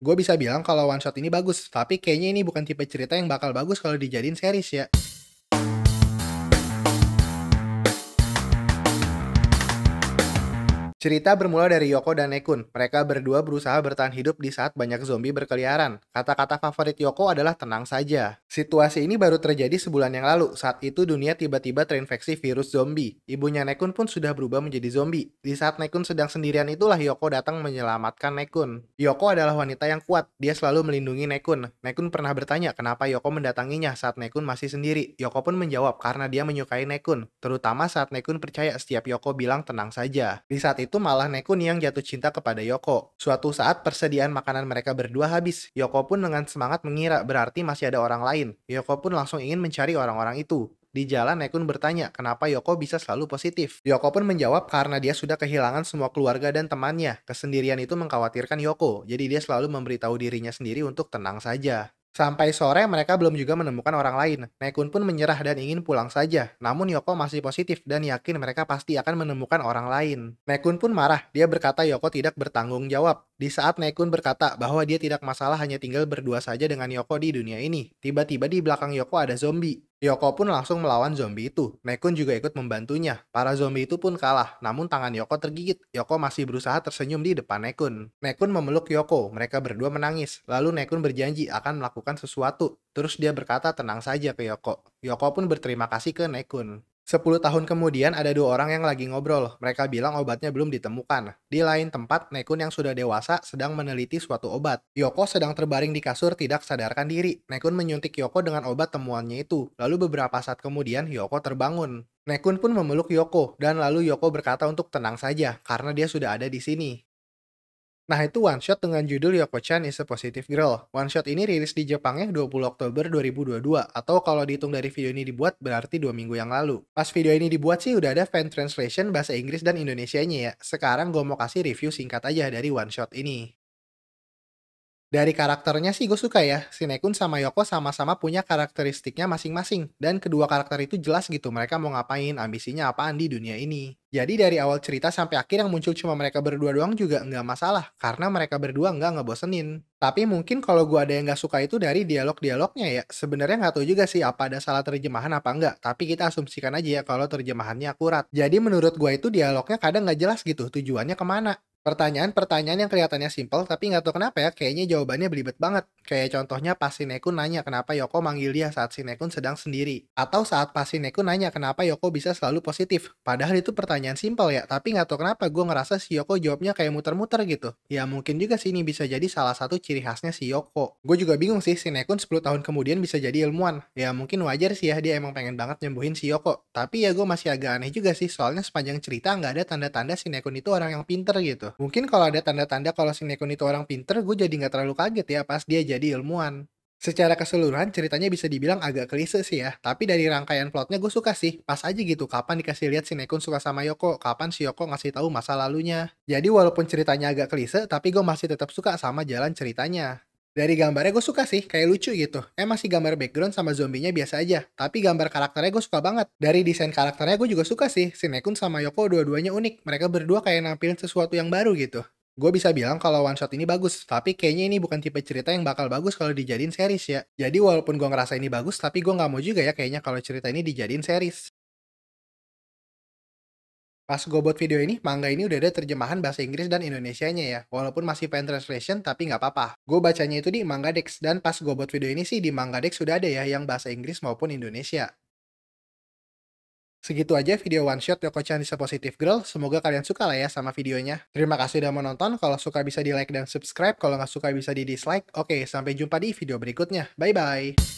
Gue bisa bilang kalau one shot ini bagus, tapi kayaknya ini bukan tipe cerita yang bakal bagus kalau dijadiin series ya. Cerita bermula dari Yoko dan Nekun. Mereka berdua berusaha bertahan hidup di saat banyak zombie berkeliaran. Kata-kata favorit Yoko adalah tenang saja. Situasi ini baru terjadi sebulan yang lalu. Saat itu dunia tiba-tiba terinfeksi virus zombie. Ibunya Nekun pun sudah berubah menjadi zombie. Di saat Nekun sedang sendirian itulah Yoko datang menyelamatkan Nekun. Yoko adalah wanita yang kuat. Dia selalu melindungi Nekun. Nekun pernah bertanya kenapa Yoko mendatanginya saat Nekun masih sendiri. Yoko pun menjawab karena dia menyukai Nekun. Terutama saat Nekun percaya setiap Yoko bilang tenang saja. Di saat itu itu malah Neko yang jatuh cinta kepada Yoko. Suatu saat persediaan makanan mereka berdua habis. Yoko pun dengan semangat mengira berarti masih ada orang lain. Yoko pun langsung ingin mencari orang-orang itu. Di jalan, Nekun bertanya kenapa Yoko bisa selalu positif. Yoko pun menjawab karena dia sudah kehilangan semua keluarga dan temannya. Kesendirian itu mengkhawatirkan Yoko, jadi dia selalu memberitahu dirinya sendiri untuk tenang saja. Sampai sore mereka belum juga menemukan orang lain. Nekun pun menyerah dan ingin pulang saja. Namun Yoko masih positif dan yakin mereka pasti akan menemukan orang lain. Nekun pun marah. Dia berkata Yoko tidak bertanggung jawab. Di saat Nekun berkata bahwa dia tidak masalah hanya tinggal berdua saja dengan Yoko di dunia ini. Tiba-tiba di belakang Yoko ada zombie. Yoko pun langsung melawan zombie itu. Nekun juga ikut membantunya. Para zombie itu pun kalah, namun tangan Yoko tergigit. Yoko masih berusaha tersenyum di depan Nekun. Nekun memeluk Yoko, mereka berdua menangis. Lalu Nekun berjanji akan melakukan sesuatu. Terus dia berkata tenang saja ke Yoko. Yoko pun berterima kasih ke Nekun. 10 tahun kemudian ada dua orang yang lagi ngobrol. Mereka bilang obatnya belum ditemukan. Di lain tempat, Nekun yang sudah dewasa sedang meneliti suatu obat. Yoko sedang terbaring di kasur tidak sadarkan diri. Nekun menyuntik Yoko dengan obat temuannya itu. Lalu beberapa saat kemudian Yoko terbangun. Nekun pun memeluk Yoko dan lalu Yoko berkata untuk tenang saja karena dia sudah ada di sini. Nah, itu one shot dengan judul Yoko-chan is a positive girl. One shot ini rilis di Jepangnya 20 Oktober 2022 atau kalau dihitung dari video ini dibuat berarti dua minggu yang lalu. Pas video ini dibuat sih udah ada fan translation bahasa Inggris dan Indonesianya ya. Sekarang gue mau kasih review singkat aja dari one shot ini. Dari karakternya sih gue suka ya, Sinekun sama Yoko sama-sama punya karakteristiknya masing-masing, dan kedua karakter itu jelas gitu mereka mau ngapain, ambisinya apaan di dunia ini. Jadi dari awal cerita sampai akhir yang muncul cuma mereka berdua doang juga nggak masalah, karena mereka berdua nggak ngebosenin. Tapi mungkin kalau gue ada yang nggak suka itu dari dialog-dialognya ya, sebenarnya nggak tahu juga sih apa ada salah terjemahan apa nggak, tapi kita asumsikan aja ya kalau terjemahannya akurat. Jadi menurut gue itu dialognya kadang nggak jelas gitu, tujuannya kemana. Pertanyaan-pertanyaan yang kelihatannya simpel tapi nggak tahu kenapa ya, kayaknya jawabannya belibet banget. Kayak contohnya pas Sinekun nanya kenapa Yoko manggil dia saat sinekun sedang sendiri. Atau saat pas Sinekun nanya kenapa Yoko bisa selalu positif. Padahal itu pertanyaan simpel ya, tapi nggak tahu kenapa gue ngerasa si Yoko jawabnya kayak muter-muter gitu. Ya mungkin juga sih ini bisa jadi salah satu ciri khasnya si Yoko. Gue juga bingung sih sinekun 10 tahun kemudian bisa jadi ilmuwan. Ya mungkin wajar sih ya, dia emang pengen banget nyembuhin si Yoko. Tapi ya gue masih agak aneh juga sih, soalnya sepanjang cerita nggak ada tanda-tanda sinekun itu orang yang pinter gitu. Gitu. Mungkin kalau ada tanda-tanda kalau si Nekon itu orang pinter, gue jadi nggak terlalu kaget ya pas dia jadi ilmuwan. Secara keseluruhan ceritanya bisa dibilang agak klise sih ya, tapi dari rangkaian plotnya gue suka sih. Pas aja gitu kapan dikasih lihat si Nekun suka sama Yoko, kapan si Yoko ngasih tahu masa lalunya. Jadi walaupun ceritanya agak klise, tapi gue masih tetap suka sama jalan ceritanya. Dari gambarnya gue suka sih, kayak lucu gitu. Eh masih gambar background sama zombinya biasa aja, tapi gambar karakternya gue suka banget. Dari desain karakternya gue juga suka sih, Sinekun sama Yoko dua-duanya unik. Mereka berdua kayak nampilin sesuatu yang baru gitu. Gue bisa bilang kalau one shot ini bagus, tapi kayaknya ini bukan tipe cerita yang bakal bagus kalau dijadiin series ya. Jadi walaupun gue ngerasa ini bagus, tapi gue nggak mau juga ya kayaknya kalau cerita ini dijadiin series. Pas gue buat video ini, manga ini udah ada terjemahan bahasa Inggris dan Indonesianya ya. Walaupun masih pen translation, tapi nggak apa-apa. Gue bacanya itu di dex dan pas gue buat video ini sih di dex sudah ada ya yang bahasa Inggris maupun Indonesia. Segitu aja video one shot Yoko Chan is a Positive Girl. Semoga kalian suka lah ya sama videonya. Terima kasih udah menonton. Kalau suka bisa di like dan subscribe. Kalau nggak suka bisa di dislike. Oke, sampai jumpa di video berikutnya. Bye-bye.